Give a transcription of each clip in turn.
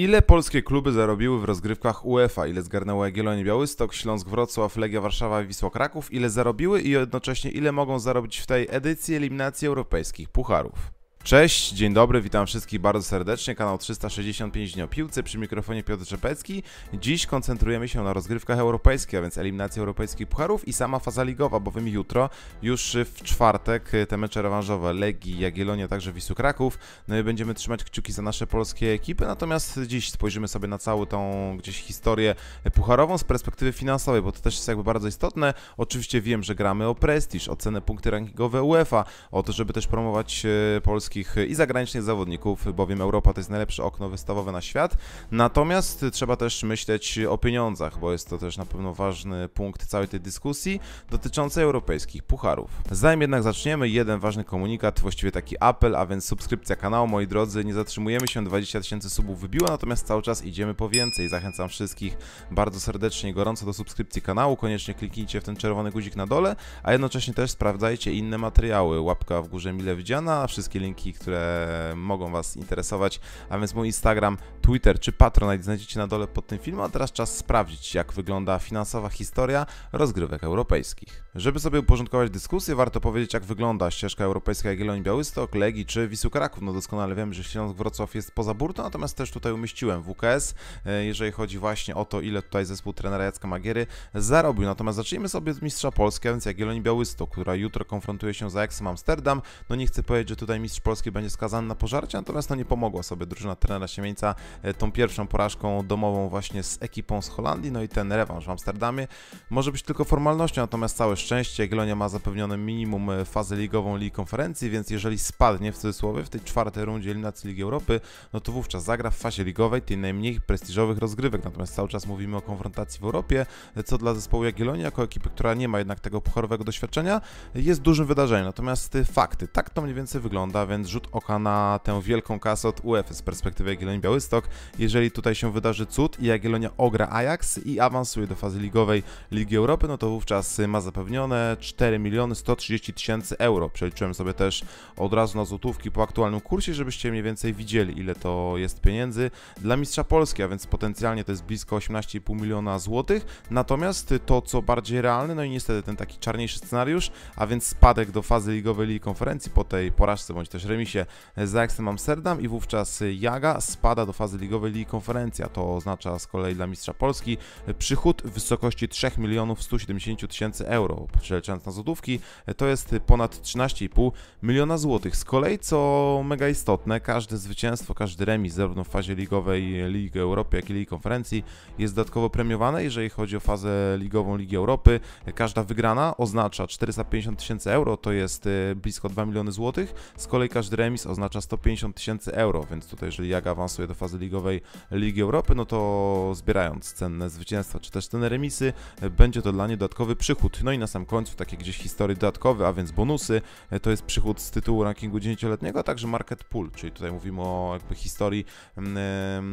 Ile polskie kluby zarobiły w rozgrywkach UEFA? Ile zgarnęło Jagiellonia Białystok, Śląsk Wrocław, Legia Warszawa, Wisła Kraków? Ile zarobiły i jednocześnie ile mogą zarobić w tej edycji eliminacji europejskich pucharów? Cześć, dzień dobry, witam wszystkich bardzo serdecznie. Kanał 365 dni o piłce przy mikrofonie Piotr Czepecki. Dziś koncentrujemy się na rozgrywkach europejskich, a więc eliminacji europejskich pucharów i sama faza ligowa, bowiem jutro, już w czwartek, te mecze rewanżowe Legii, Jagiellonia, także Wisu Kraków. No i będziemy trzymać kciuki za nasze polskie ekipy, natomiast dziś spojrzymy sobie na całą tą gdzieś historię pucharową z perspektywy finansowej, bo to też jest jakby bardzo istotne. Oczywiście wiem, że gramy o prestiż, o cenę punkty rankingowe UEFA, o to, żeby też promować e, polski polskich i zagranicznych zawodników, bowiem Europa to jest najlepsze okno wystawowe na świat. Natomiast trzeba też myśleć o pieniądzach, bo jest to też na pewno ważny punkt całej tej dyskusji dotyczącej europejskich pucharów. Zanim jednak zaczniemy, jeden ważny komunikat, właściwie taki apel, a więc subskrypcja kanału, moi drodzy, nie zatrzymujemy się, 20 tysięcy subów wybiło, natomiast cały czas idziemy po więcej. Zachęcam wszystkich bardzo serdecznie i gorąco do subskrypcji kanału, koniecznie kliknijcie w ten czerwony guzik na dole, a jednocześnie też sprawdzajcie inne materiały. Łapka w górze mile widziana, wszystkie linki które mogą Was interesować, a więc mój Instagram, Twitter czy Patronite znajdziecie na dole pod tym filmem, a teraz czas sprawdzić jak wygląda finansowa historia rozgrywek europejskich. Żeby sobie uporządkować dyskusję, warto powiedzieć, jak wygląda ścieżka europejska Jagiellonii Białystok, Legii czy Wisły Kraków. No doskonale wiem, że Śląsk Wrocław jest poza burtą, natomiast też tutaj umieściłem WKS, e, jeżeli chodzi właśnie o to, ile tutaj zespół trenera Jacka Magiery zarobił. Natomiast zacznijmy sobie od mistrza Polski, a więc Jagiellonii Białystok, która jutro konfrontuje się z Ajaxem Amsterdam. No nie chcę powiedzieć, że tutaj mistrz Polski będzie skazany na pożarcie, natomiast no nie pomogła sobie drużyna trenera Siemieńca e, tą pierwszą porażką domową właśnie z ekipą z Holandii, no i ten rewanż w Amsterdamie może być tylko formalnością, natomiast całe szczęście Glonia ma zapewnione minimum e, fazę ligową Ligi Konferencji, więc jeżeli spadnie w cudzysłowie w tej czwartej rundzie eliminacji Ligi Europy, no to wówczas zagra w fazie ligowej tej najmniej prestiżowych rozgrywek. Natomiast cały czas mówimy o konfrontacji w Europie, e, co dla zespołu Jagiellonia jako ekipy, która nie ma jednak tego pochorowego doświadczenia, jest dużym wydarzeniem. Natomiast e, fakty, tak to mniej więcej wygląda, więc rzut oka na tę wielką kasę od UEFA z perspektywy Jagiellonii Białystok. Jeżeli tutaj się wydarzy cud i Jagiellonia ogra Ajax i awansuje do fazy ligowej Ligi Europy, no to wówczas ma zapewnione 4 miliony 130 tysięcy euro. Przeliczyłem sobie też od razu na złotówki po aktualnym kursie, żebyście mniej więcej widzieli ile to jest pieniędzy dla mistrza Polski, a więc potencjalnie to jest blisko 18,5 miliona złotych. Natomiast to co bardziej realne, no i niestety ten taki czarniejszy scenariusz, a więc spadek do fazy ligowej Ligi Konferencji po tej porażce bądź też remisie z Ajaxem Amsterdam i wówczas Jaga spada do fazy ligowej Ligi Konferencji, a to oznacza z kolei dla mistrza Polski przychód w wysokości 3 milionów 170 tysięcy euro przeleczając na złotówki, to jest ponad 13,5 miliona złotych. Z kolei, co mega istotne, każde zwycięstwo, każdy remis, zarówno w fazie ligowej Ligi Europy, jak i Ligi Konferencji, jest dodatkowo premiowane. Jeżeli chodzi o fazę ligową Ligi Europy, każda wygrana oznacza 450 tysięcy euro, to jest y, blisko 2 miliony złotych. Z kolei każdy remis oznacza 150 tysięcy euro, więc tutaj jeżeli Jaga awansuje do fazy ligowej Ligi Europy, no to zbierając cenne zwycięstwa czy też cenne remisy, będzie to dla niej dodatkowy przychód. No i na sam końcu takie gdzieś historie dodatkowe, a więc bonusy. E, to jest przychód z tytułu rankingu 10-letniego, a także market pool, czyli tutaj mówimy o jakby historii mm,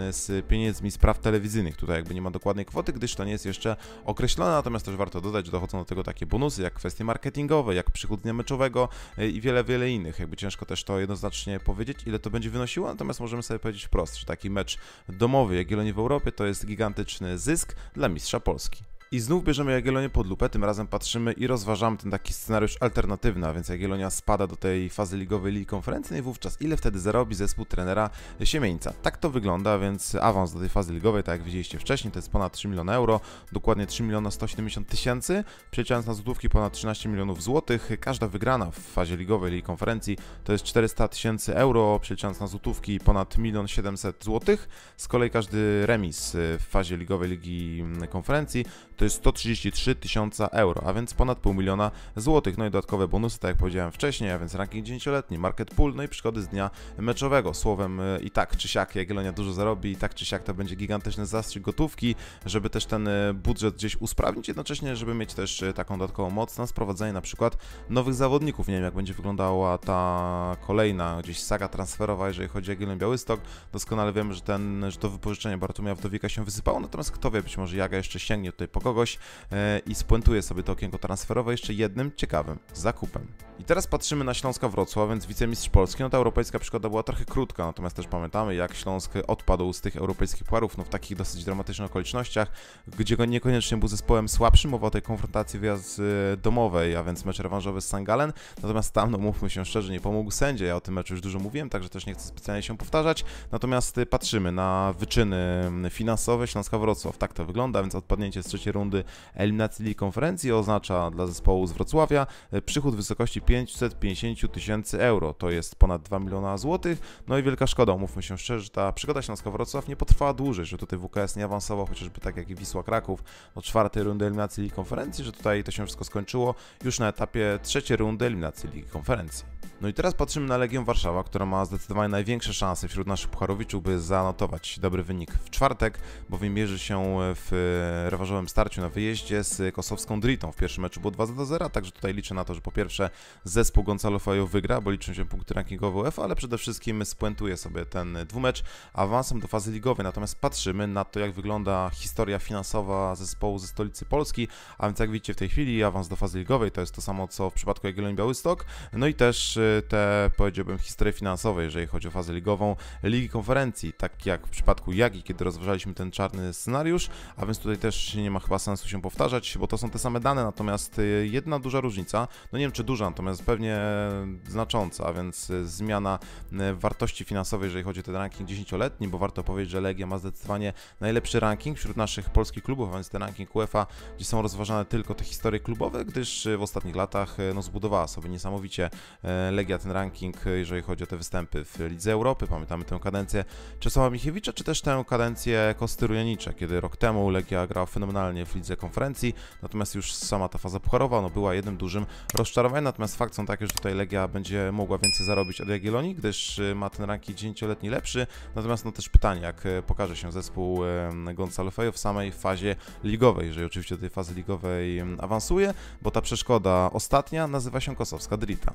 e, z pieniędzmi spraw telewizyjnych. Tutaj jakby nie ma dokładnej kwoty, gdyż to nie jest jeszcze określone, natomiast też warto dodać, że dochodzą do tego takie bonusy, jak kwestie marketingowe, jak przychód dnia meczowego e, i wiele, wiele innych. Jakby ciężko też to jednoznacznie powiedzieć, ile to będzie wynosiło, natomiast możemy sobie powiedzieć wprost, że taki mecz domowy Jagiellonii w Europie to jest gigantyczny zysk dla mistrza Polski. I znów bierzemy Jagiellonię pod lupę, tym razem patrzymy i rozważamy ten taki scenariusz alternatywny, a więc Jagiellonia spada do tej fazy ligowej Ligi Konferencyjnej, wówczas ile wtedy zarobi zespół trenera Siemieńca. Tak to wygląda, więc awans do tej fazy ligowej, tak jak widzieliście wcześniej, to jest ponad 3 miliony euro, dokładnie 3 miliona 170 tysięcy, przeliczając na złotówki ponad 13 milionów złotych, każda wygrana w fazie ligowej Ligi Konferencji to jest 400 tysięcy euro, przeliczając na złotówki ponad 1 700 złotych, z kolei każdy remis w fazie ligowej Ligi Konferencji to jest 133 tysiąca euro, a więc ponad pół miliona złotych. No i dodatkowe bonusy, tak jak powiedziałem wcześniej, a więc ranking 10-letni, market pool, no i przychody z dnia meczowego. Słowem y, i tak czy siak Jagiellonia dużo zarobi, i tak czy siak to będzie gigantyczny zastrzyk gotówki, żeby też ten y, budżet gdzieś usprawnić, jednocześnie, żeby mieć też y, taką dodatkową moc na sprowadzenie na przykład nowych zawodników. Nie wiem, jak będzie wyglądała ta kolejna gdzieś saga transferowa, jeżeli chodzi o Jagiellonię Białystok. Doskonale wiemy, że, ten, że to wypożyczenie Bartumia Wdowika się wysypało, natomiast kto wie, być może Jaga jeszcze sięgnie tutaj po kogoś e, i spuentuję sobie to okienko transferowe jeszcze jednym ciekawym zakupem. I teraz patrzymy na Śląska Wrocław, więc wicemistrz Polski. No ta europejska przygoda była trochę krótka, natomiast też pamiętamy, jak Śląsk odpadł z tych europejskich puarów, no w takich dosyć dramatycznych okolicznościach, gdzie go niekoniecznie był zespołem słabszym, mowa o tej konfrontacji wyjazd e, domowej, a więc mecz rewanżowy z Sangalen. Natomiast tam, no mówmy się szczerze, nie pomógł sędzia. Ja o tym meczu już dużo mówiłem, także też nie chcę specjalnie się powtarzać. Natomiast e, patrzymy na wyczyny finansowe Śląska Wrocław. Tak to wygląda, więc odpadnięcie z trzeciej rundy eliminacji Ligi Konferencji oznacza dla zespołu z Wrocławia e, przychód w wysokości 550 tysięcy euro, to jest ponad 2 miliona złotych, no i wielka szkoda, mówmy się szczerze, że ta przygoda Śląska-Wrocław nie potrwała dłużej, że tutaj WKS nie awansował, chociażby tak jak i Wisła Kraków od czwartej rundy eliminacji Ligi Konferencji, że tutaj to się wszystko skończyło już na etapie trzeciej rundy eliminacji Ligi Konferencji. No i teraz patrzymy na Legię Warszawa, która ma zdecydowanie największe szanse wśród naszych pucharowiczów, by zanotować dobry wynik w czwartek, bowiem mierzy się w e, rewanżowym starcie starciu na wyjeździe z kosowską Dritą. W pierwszym meczu było 2 do 0, także tutaj liczę na to, że po pierwsze zespół Gonzalo Fajo wygra, bo liczą się punkty rankingowe UEFA, ale przede wszystkim spuentuje sobie ten dwumecz awansem do fazy ligowej. Natomiast patrzymy na to, jak wygląda historia finansowa zespołu ze stolicy Polski, a więc jak widzicie w tej chwili awans do fazy ligowej to jest to samo, co w przypadku Jagiellonii Białystok, no i też e, te, powiedziałbym, historie finansowe, jeżeli chodzi o fazę ligową Ligi Konferencji, tak jak w przypadku Jagi, kiedy rozważaliśmy ten czarny scenariusz, a więc tutaj też nie ma chyba ma sensu się powtarzać, bo to są te same dane, natomiast y, jedna duża różnica, no nie wiem czy duża, natomiast pewnie e, znacząca, a więc e, zmiana e, wartości finansowej, jeżeli chodzi o ten ranking 10-letni, bo warto powiedzieć, że Legia ma zdecydowanie najlepszy ranking wśród naszych polskich klubów, a więc ten ranking UEFA, gdzie są rozważane tylko te historie klubowe, gdyż w ostatnich latach no, zbudowała sobie niesamowicie Legia ten ranking, jeżeli chodzi o te występy w Lidze Europy. Pamiętamy tę kadencję Czesława Michiewicza, czy też tę kadencję Kosty Rujanicza, kiedy rok temu Legia grała fenomenalnie w lidze konferencji, natomiast już sama ta faza pucharowa no, była jednym dużym rozczarowaniem, natomiast fakt są takie, że tutaj Legia będzie mogła więcej zarobić od Jagiellonii, gdyż y, ma ten ranki 10-letni lepszy, natomiast no też pytanie, jak y, pokaże się zespół y, Gonzalo Fejo w samej fazie ligowej, jeżeli oczywiście do tej fazy ligowej awansuje, bo ta przeszkoda ostatnia nazywa się Kosowska Drita.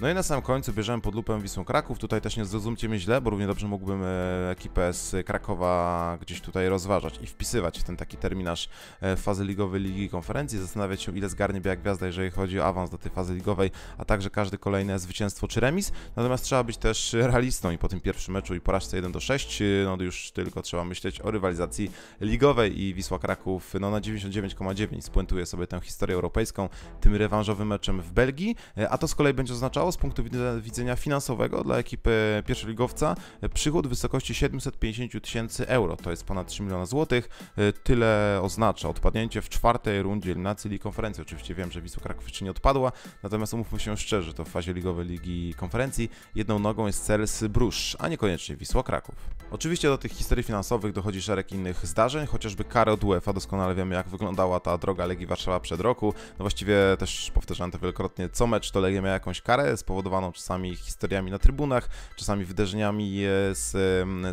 No i na samym końcu bierzemy pod lupę Wisłą Kraków. Tutaj też nie zrozumcie mnie źle, bo równie dobrze mógłbym e, ekipę z Krakowa gdzieś tutaj rozważać i wpisywać w ten taki terminarz e, fazy ligowej Ligi Konferencji, zastanawiać się ile zgarnie Biała Gwiazda, jeżeli chodzi o awans do tej fazy ligowej, a także każde kolejne zwycięstwo czy remis. Natomiast trzeba być też realistą i po tym pierwszym meczu i porażce 1 do 6, e, no już tylko trzeba myśleć o rywalizacji ligowej i Wisła Kraków no na 99,9 spuentuje sobie tę historię europejską tym rewanżowym meczem w Belgii, a to z kolei będzie oznaczało z punktu widzenia finansowego dla ekipy pierwszoligowca przychód w wysokości 750 tysięcy euro, to jest ponad 3 miliona złotych. E, tyle oznacza odpadnięcie w czwartej rundzie eliminacji Ligi Konferencji. Oczywiście wiem, że Wisła Kraków jeszcze nie odpadła, natomiast umówmy się szczerze, to w fazie ligowej Ligi Konferencji jedną nogą jest Cels Brusz, a niekoniecznie Wisła Kraków. Oczywiście do tych historii finansowych dochodzi szereg innych zdarzeń, chociażby karę od UEFA, doskonale wiemy jak wyglądała ta droga Legii Warszawa przed roku. No właściwie też powtarzałem to wielokrotnie, co mecz to Legia miała jakąś karę, spowodowaną czasami historiami na trybunach, czasami wydarzeniami e, z,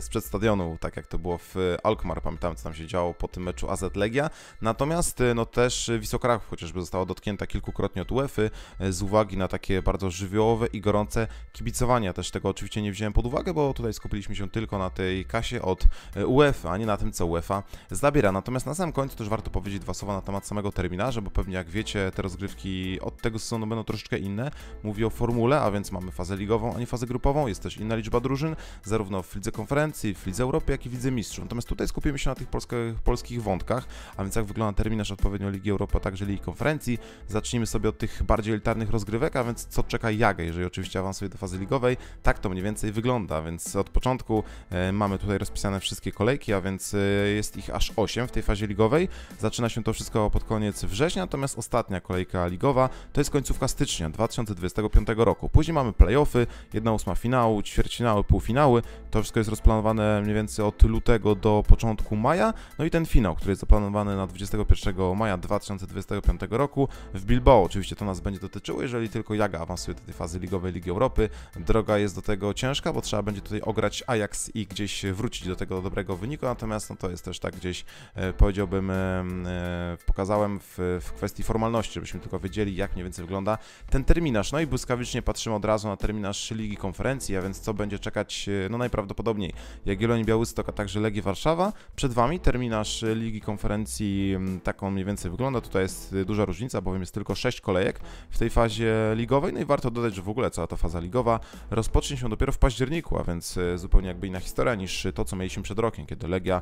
z przedstadionu, tak jak to było w Alkmaar, pamiętam co tam się działo po tym meczu AZ Legia. Natomiast e, no też Wisokraków chociażby została dotknięta kilkukrotnie od UEFA e, z uwagi na takie bardzo żywiołowe i gorące kibicowania. Też tego oczywiście nie wziąłem pod uwagę, bo tutaj skupiliśmy się tylko na tej kasie od UEFA, a nie na tym co UEFA zabiera. Natomiast na samym końcu też warto powiedzieć dwa słowa na temat samego terminarza, bo pewnie jak wiecie te rozgrywki od tego sezonu będą troszeczkę inne. Mówię o formule, a więc mamy fazę ligową, a nie fazę grupową. Jest też inna liczba drużyn, zarówno w lidze konferencji, w lidze Europy, jak i w lidze mistrzów. Natomiast tutaj skupimy się na tych polskich, polskich wątkach, a więc jak wygląda terminarz odpowiednio Ligi Europy, a także Ligi Konferencji. Zacznijmy sobie od tych bardziej elitarnych rozgrywek, a więc co czeka Jagę, jeżeli oczywiście awansuje do fazy ligowej. Tak to mniej więcej wygląda, więc od początku e, mamy tutaj rozpisane wszystkie kolejki, a więc e, jest ich aż 8 w tej fazie ligowej. Zaczyna się to wszystko pod koniec września, natomiast ostatnia kolejka ligowa to jest końcówka stycznia 2025 roku. Później mamy playoffy, jedna 8 finału, ćwierćfinały, półfinały. To wszystko jest rozplanowane mniej więcej od lutego do początku maja. No i ten finał, który jest zaplanowany na 21 maja 2025 roku w Bilbao. Oczywiście to nas będzie dotyczyło, jeżeli tylko Jaga awansuje do tej fazy ligowej Ligi Europy. Droga jest do tego ciężka, bo trzeba będzie tutaj ograć Ajax i gdzieś wrócić do tego dobrego wyniku, natomiast no, to jest też tak gdzieś, e, powiedziałbym, e, e, pokazałem w, w kwestii formalności, żebyśmy tylko wiedzieli, jak mniej więcej wygląda ten terminarz. No i błyskawicznie automatycznie patrzymy od razu na terminarz Ligi Konferencji, a więc co będzie czekać, e, no najprawdopodobniej Jagiellonii Białystok, a także Legii Warszawa. Przed Wami terminarz Ligi Konferencji tak on mniej więcej wygląda. Tutaj jest e, duża różnica, bowiem jest tylko 6 kolejek w tej fazie ligowej. No i warto dodać, że w ogóle cała ta faza ligowa rozpocznie się dopiero w październiku, a więc e, zupełnie jakby inna historia niż to, co mieliśmy przed rokiem, kiedy Legia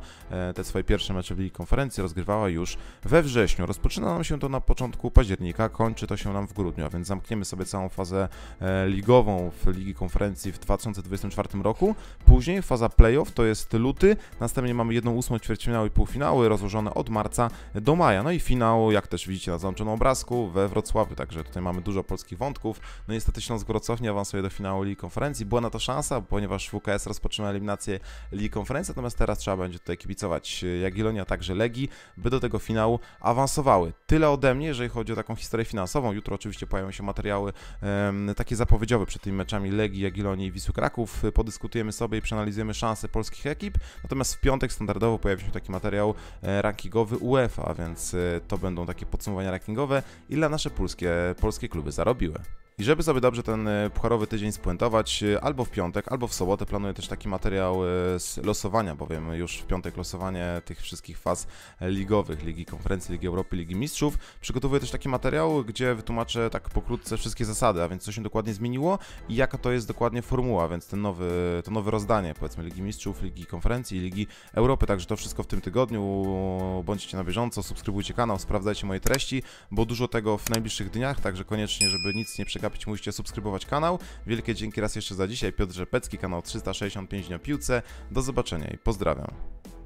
te swoje pierwsze mecze w Ligi Konferencji rozgrywała już we wrześniu. Rozpoczyna nam się to na początku października, kończy to się nam w grudniu, a więc zamkniemy sobie całą fazę E, ligową w Ligi Konferencji w 2024 roku. Później faza playoff to jest luty, następnie mamy jedną ósmą ćwierćfinały i półfinały rozłożone od marca do maja. No i finał, jak też widzicie na załączonym obrazku, we Wrocławiu, także tutaj mamy dużo polskich wątków. No niestety Śląsk Wrocław nie awansuje do finału Ligi Konferencji. Była na to szansa, ponieważ WKS rozpoczyna eliminację Ligi Konferencji, natomiast teraz trzeba będzie tutaj kibicować e, Jagiellonia, także Legii, by do tego finału awansowały. Tyle ode mnie, jeżeli chodzi o taką historię finansową. Jutro oczywiście pojawią się materiały E, takie zapowiedziowe przed tymi meczami Legii, Jagiellonii i Wisły Kraków. E, podyskutujemy sobie i przeanalizujemy szanse polskich ekip. Natomiast w piątek standardowo pojawi się taki materiał e, rankingowy UEFA, więc to będą takie podsumowania rankingowe, ile nasze polskie, polskie kluby zarobiły. I żeby sobie dobrze ten e, pucharowy tydzień spuentować, e, albo w piątek, albo w sobotę planuję też taki materiał e, z losowania, bowiem już w piątek losowanie tych wszystkich faz ligowych, Ligi Konferencji, Ligi Europy, Ligi Mistrzów. Przygotowuję też taki materiał, gdzie wytłumaczę tak pokrótce wszystkie zasady, a więc co się dokładnie zmieniło i jaka to jest dokładnie formuła, więc ten nowy, to nowe rozdanie powiedzmy Ligi Mistrzów, Ligi Konferencji, Ligi Europy, także to wszystko w tym tygodniu. Bądźcie na bieżąco, subskrybujcie kanał, sprawdzajcie moje treści, bo dużo tego w najbliższych dniach, także koniecznie, żeby nic nie przegapić przegapić, musicie subskrybować kanał. Wielkie dzięki raz jeszcze za dzisiaj. Piotr Rzepecki, kanał 365 dni o piłce. Do zobaczenia i pozdrawiam.